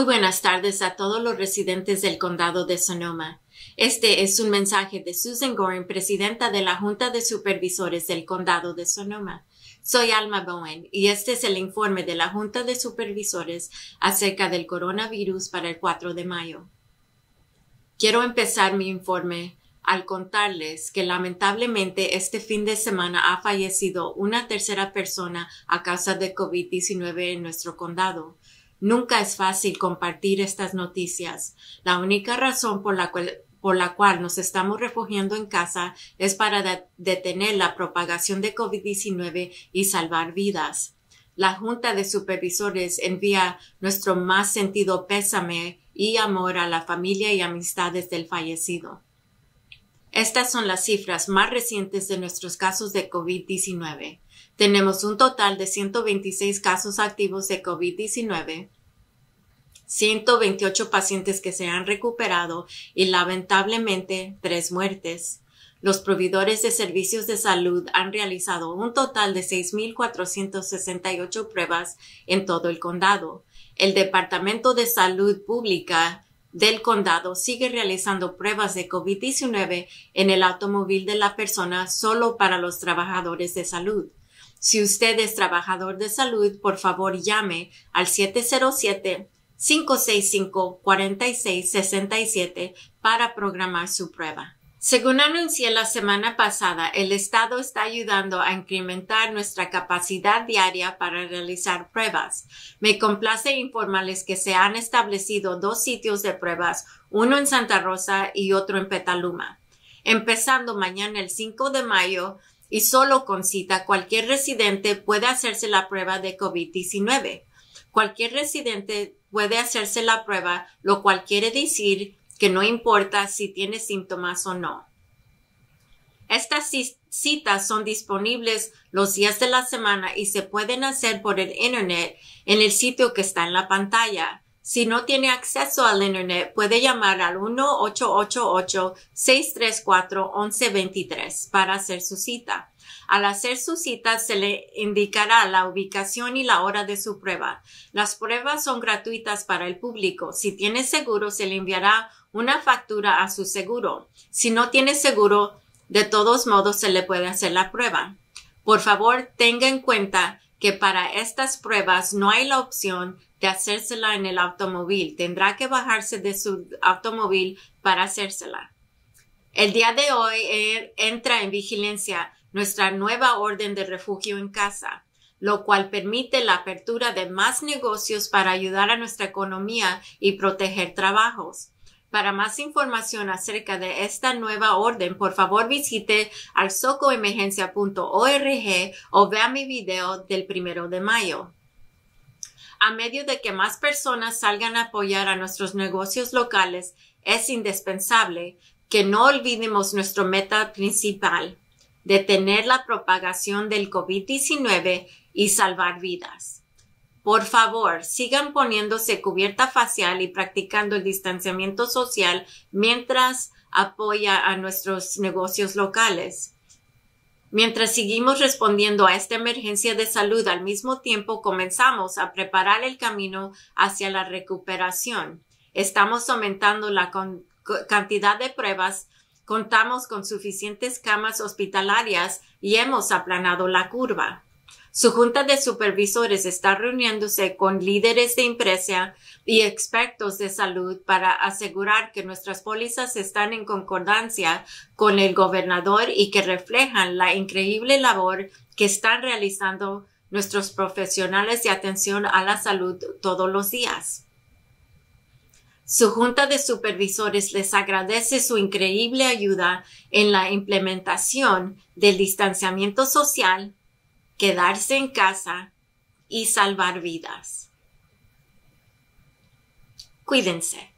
Muy buenas tardes a todos los residentes del condado de Sonoma. Este es un mensaje de Susan Gorin, presidenta de la Junta de Supervisores del condado de Sonoma. Soy Alma Bowen y este es el informe de la Junta de Supervisores acerca del coronavirus para el 4 de mayo. Quiero empezar mi informe al contarles que lamentablemente este fin de semana ha fallecido una tercera persona a causa de COVID-19 en nuestro condado. Nunca es fácil compartir estas noticias. La única razón por la cual nos estamos refugiando en casa es para detener la propagación de COVID-19 y salvar vidas. La Junta de Supervisores envía nuestro más sentido pésame y amor a la familia y amistades del fallecido. Estas son las cifras más recientes de nuestros casos de COVID-19. Tenemos un total de 126 casos activos de COVID-19, 128 pacientes que se han recuperado y lamentablemente tres muertes. Los proveedores de servicios de salud han realizado un total de 6.468 pruebas en todo el condado. El Departamento de Salud Pública del condado sigue realizando pruebas de COVID-19 en el automóvil de la persona solo para los trabajadores de salud. Si usted es trabajador de salud, por favor llame al 707 565-4667 para programar su prueba. Según anuncié la semana pasada, el Estado está ayudando a incrementar nuestra capacidad diaria para realizar pruebas. Me complace informarles que se han establecido dos sitios de pruebas, uno en Santa Rosa y otro en Petaluma. Empezando mañana el 5 de mayo y solo con cita, cualquier residente puede hacerse la prueba de COVID-19. Cualquier residente puede hacerse la prueba, lo cual quiere decir que no importa si tiene síntomas o no. Estas citas son disponibles los días de la semana y se pueden hacer por el Internet en el sitio que está en la pantalla. Si no tiene acceso al Internet, puede llamar al 1-888-634-1123 para hacer su cita. Al hacer su cita se le indicará la ubicación y la hora de su prueba. Las pruebas son gratuitas para el público. Si tiene seguro, se le enviará una factura a su seguro. Si no tiene seguro, de todos modos se le puede hacer la prueba. Por favor, tenga en cuenta que para estas pruebas no hay la opción de hacérsela en el automóvil. Tendrá que bajarse de su automóvil para hacérsela. El día de hoy eh, entra en vigilancia nuestra nueva orden de refugio en casa, lo cual permite la apertura de más negocios para ayudar a nuestra economía y proteger trabajos. Para más información acerca de esta nueva orden, por favor visite arzocoemergencia.org o vea mi video del primero de mayo. A medio de que más personas salgan a apoyar a nuestros negocios locales, es indispensable que no olvidemos nuestro meta principal, detener la propagación del COVID-19 y salvar vidas. Por favor, sigan poniéndose cubierta facial y practicando el distanciamiento social mientras apoya a nuestros negocios locales. Mientras seguimos respondiendo a esta emergencia de salud, al mismo tiempo comenzamos a preparar el camino hacia la recuperación. Estamos aumentando la cantidad de pruebas contamos con suficientes camas hospitalarias y hemos aplanado la curva. Su junta de supervisores está reuniéndose con líderes de empresa y expertos de salud para asegurar que nuestras pólizas están en concordancia con el gobernador y que reflejan la increíble labor que están realizando nuestros profesionales de atención a la salud todos los días. Su junta de supervisores les agradece su increíble ayuda en la implementación del distanciamiento social, quedarse en casa y salvar vidas. Cuídense.